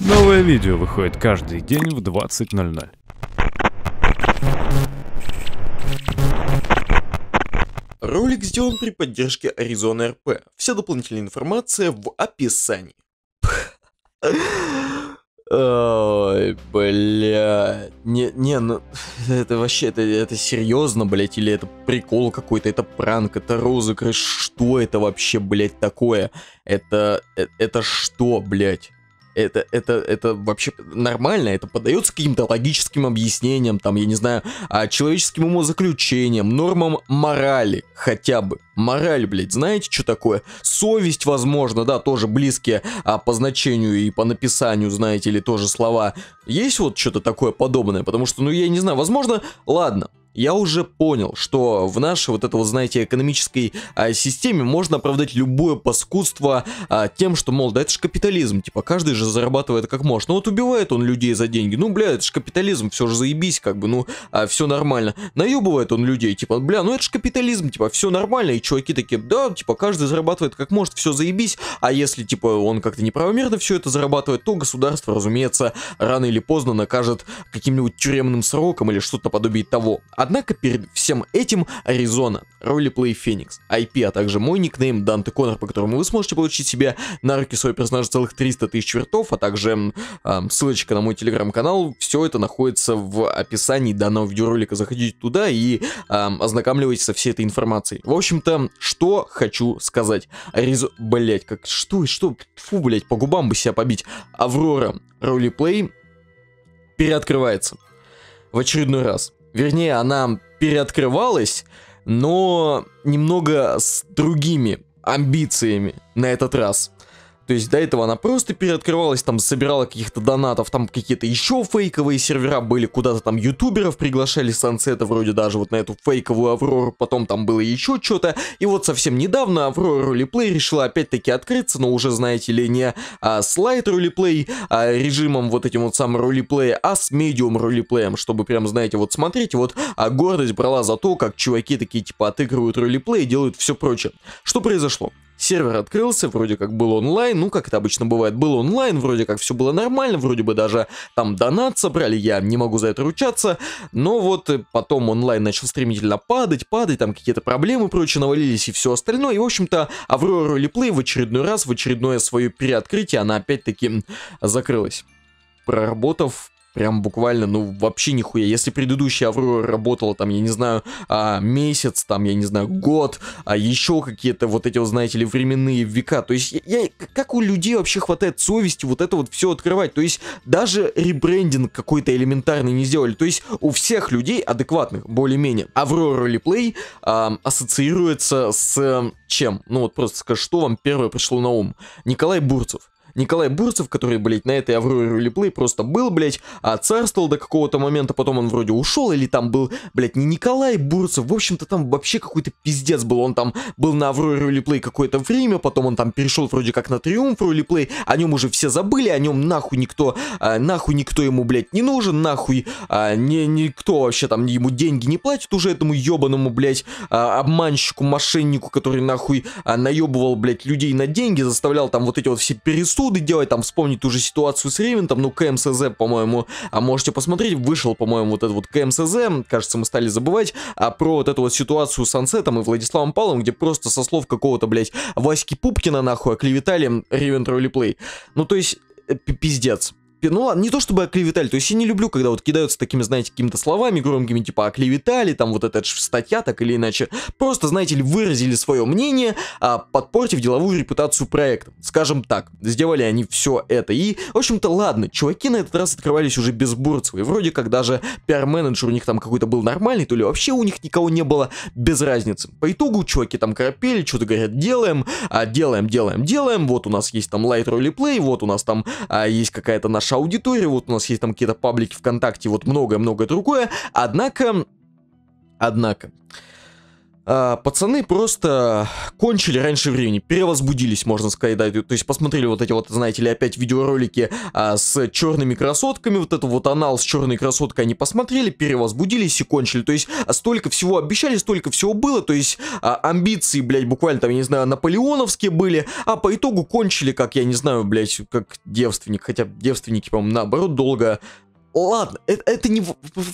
Новое видео выходит каждый день в 20.00. Ролик сделан при поддержке Arizona RP. Вся дополнительная информация в описании. Ой, блядь. Не, не, ну, это вообще, это, это серьезно, блядь, или это прикол какой-то, это пранк, это розыгрыш, что это вообще, блядь, такое? Это, это, это что, блядь? это, это, это вообще нормально, это подается каким-то логическим объяснением, там, я не знаю, а, человеческим умозаключением, нормам морали хотя бы. Мораль, блядь, знаете, что такое? Совесть, возможно, да, тоже близкие а, по значению и по написанию, знаете или тоже слова. Есть вот что-то такое подобное, потому что, ну, я не знаю, возможно, ладно, я уже понял, что в нашей вот этой вот, знаете, экономической а, системе можно оправдать любое паскудство а, тем, что, мол, да это же капитализм, типа, каждый же зарабатывает как может. Ну вот убивает он людей за деньги, ну, бля, это же капитализм, все же заебись, как бы, ну, а, все нормально. Наебывает он людей, типа, бля, ну это же капитализм, типа, все нормально, и чуваки такие, да, типа, каждый зарабатывает как может, все заебись, а если, типа, он как-то неправомерно все это зарабатывает, то государство, разумеется, рано или поздно накажет каким-нибудь тюремным сроком или что-то подобие того. А Однако перед всем этим Аризона, Roleplay Феникс, IP, а также мой никнейм Данте Конор, по которому вы сможете получить себе на руки своего персонажа целых 300 тысяч вертов, а также э, ссылочка на мой телеграм-канал, все это находится в описании данного видеоролика, заходите туда и э, ознакомливайтесь со всей этой информацией. В общем-то, что хочу сказать. Ариз... Блять, как... Что? Что? Фу, блять, по губам бы себя побить. Аврора Roleplay переоткрывается в очередной раз вернее, она переоткрывалась, но немного с другими амбициями на этот раз. То есть до этого она просто переоткрывалась, там собирала каких-то донатов, там какие-то еще фейковые сервера были, куда-то там ютуберов приглашали Сансета вроде даже вот на эту фейковую Аврору, потом там было еще что-то. И вот совсем недавно Аврора Ролеплей решила опять-таки открыться, но уже, знаете ли, не а, с Light Ролеплей а, режимом вот этим вот самым ролеплея, а с Medium ролеплеем, чтобы прям, знаете, вот смотреть вот а гордость брала за то, как чуваки такие типа отыгрывают ролеплей и делают все прочее. Что произошло? Сервер открылся, вроде как был онлайн, ну как это обычно бывает, был онлайн, вроде как все было нормально, вроде бы даже там донат собрали, я не могу за это ручаться, но вот потом онлайн начал стремительно падать, падать, там какие-то проблемы прочее навалились и все остальное, и в общем-то Аврора Ролеплей в очередной раз, в очередное свое переоткрытие, она опять-таки закрылась проработав Прям буквально, ну, вообще нихуя. Если предыдущая Аврора работала, там, я не знаю, а, месяц, там, я не знаю, год, а еще какие-то вот эти, вот, знаете ли, временные века. То есть, я, я, как у людей вообще хватает совести вот это вот все открывать? То есть, даже ребрендинг какой-то элементарный не сделали. То есть, у всех людей адекватных, более-менее, Аврора Реплей а, ассоциируется с эм, чем? Ну, вот просто скажу, что вам первое пришло на ум? Николай Бурцев. Николай Бурцев, который, блядь, на этой Авроре Релиплей просто был, блядь, а царствовал до какого-то момента, потом он вроде ушел, или там был, блядь, не Николай Бурцев, в общем-то там вообще какой-то пиздец был, он там был на Авроре Релиплей какое-то время, потом он там перешел вроде как на Триумф Релиплей, о нем уже все забыли, о нем нахуй никто, а, нахуй никто ему, блядь, не нужен, нахуй а, э, не, никто вообще там ему деньги не платит уже этому ебаному, блядь, а, обманщику, мошеннику, который нахуй а, наебывал, блядь, людей на деньги, заставлял там вот эти вот все пересуды, выводы делать, там вспомнить ту же ситуацию с Ривентом, ну КМСЗ, по-моему, а можете посмотреть, вышел, по-моему, вот этот вот КМСЗ, кажется, мы стали забывать, а про вот эту вот ситуацию с Ансетом и Владиславом Палом, где просто со слов какого-то, блядь, Васьки Пупкина, нахуй, оклеветали Ревент Ролиплей. Ну, то есть, э, пиздец ну ладно, не то чтобы оклеветали, то есть я не люблю, когда вот кидаются такими, знаете, какими-то словами громкими, типа оклеветали, там вот эта статья, так или иначе. Просто, знаете ли, выразили свое мнение, а, подпортив деловую репутацию проекта. Скажем так, сделали они все это. И, в общем-то, ладно, чуваки на этот раз открывались уже без Бурцева, и вроде как даже пиар-менеджер у них там какой-то был нормальный, то ли вообще у них никого не было, без разницы. По итогу чуваки там крапели, что-то говорят, делаем, а делаем, делаем, делаем, вот у нас есть там Light Roleplay, вот у нас там а, есть какая-то наша наша аудитория, вот у нас есть там какие-то паблики ВКонтакте, вот многое-многое другое. Однако, однако, а, пацаны просто кончили раньше времени, перевозбудились, можно сказать, да, то есть посмотрели вот эти вот, знаете ли, опять видеоролики а, с черными красотками, вот это вот анал с черной красоткой они посмотрели, перевозбудились и кончили, то есть столько всего обещали, столько всего было, то есть а, амбиции, блядь, буквально там, я не знаю, наполеоновские были, а по итогу кончили, как, я не знаю, блядь, как девственник, хотя девственники, по-моему, наоборот, долго Ладно, это, это не...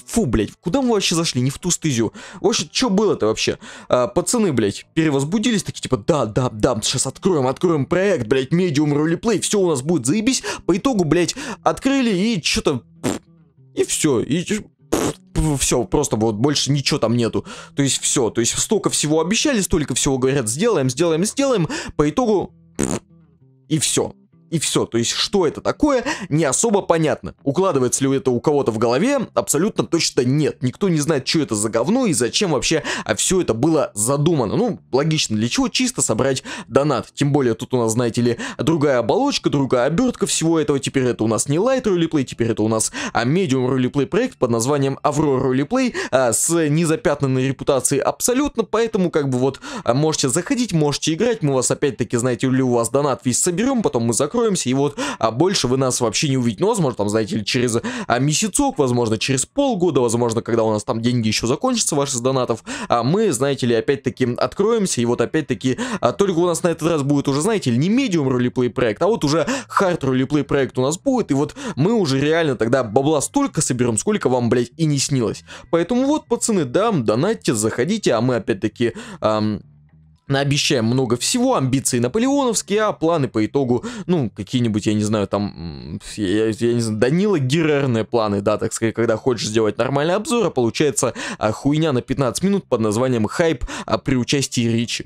Фу, блядь, куда мы вообще зашли? Не в ту стезю. В общем, что было-то вообще? А, пацаны, блядь, перевозбудились, такие типа, да, да, да, сейчас откроем, откроем проект, блядь, медиум ролеплей, все у нас будет заебись. По итогу, блядь, открыли и что-то... И все, и все, просто вот больше ничего там нету. То есть все, то есть столько всего обещали, столько всего говорят, сделаем, сделаем, сделаем. По итогу... И все и все. То есть, что это такое, не особо понятно. Укладывается ли это у кого-то в голове? Абсолютно точно нет. Никто не знает, что это за говно и зачем вообще а все это было задумано. Ну, логично, для чего чисто собрать донат. Тем более, тут у нас, знаете ли, другая оболочка, другая обертка всего этого. Теперь это у нас не Light Roleplay, теперь это у нас а Medium Roleplay проект под названием Aurora Roleplay а, с незапятнанной репутацией абсолютно, поэтому как бы вот а, можете заходить, можете играть, мы вас опять-таки, знаете ли, у вас донат весь соберем, потом мы закроем закроемся, и вот а больше вы нас вообще не увидите. Ну, возможно, там, знаете ли, через а, месяцок, возможно, через полгода, возможно, когда у нас там деньги еще закончатся, ваших донатов, а мы, знаете ли, опять-таки откроемся, и вот опять-таки а, только у нас на этот раз будет уже, знаете ли, не медиум ролеплей проект, а вот уже хард ролеплей проект у нас будет, и вот мы уже реально тогда бабла столько соберем, сколько вам, блядь, и не снилось. Поэтому вот, пацаны, да, донатьте, заходите, а мы опять-таки... Эм, Обещаем много всего, амбиции наполеоновские, а планы по итогу, ну, какие-нибудь, я не знаю, там, я, я не знаю, Данила Герерные планы, да, так сказать, когда хочешь сделать нормальный обзор, а получается а, хуйня на 15 минут под названием «Хайп» а, при участии Ричи.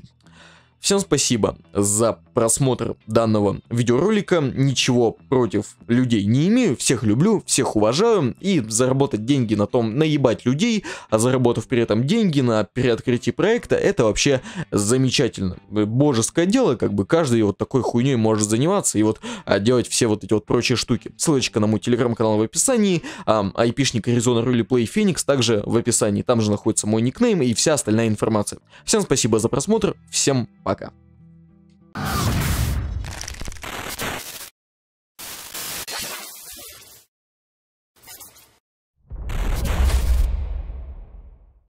Всем спасибо за просмотр данного видеоролика. Ничего против людей не имею. Всех люблю, всех уважаю. И заработать деньги на том, наебать людей, а заработав при этом деньги на переоткрытие проекта, это вообще замечательно. Божеское дело, как бы каждый вот такой хуйней может заниматься и вот а, делать все вот эти вот прочие штуки. Ссылочка на мой телеграм-канал в описании, а, айпишник Arizona Ruly Play Phoenix также в описании. Там же находится мой никнейм и вся остальная информация. Всем спасибо за просмотр, всем пока. Пока.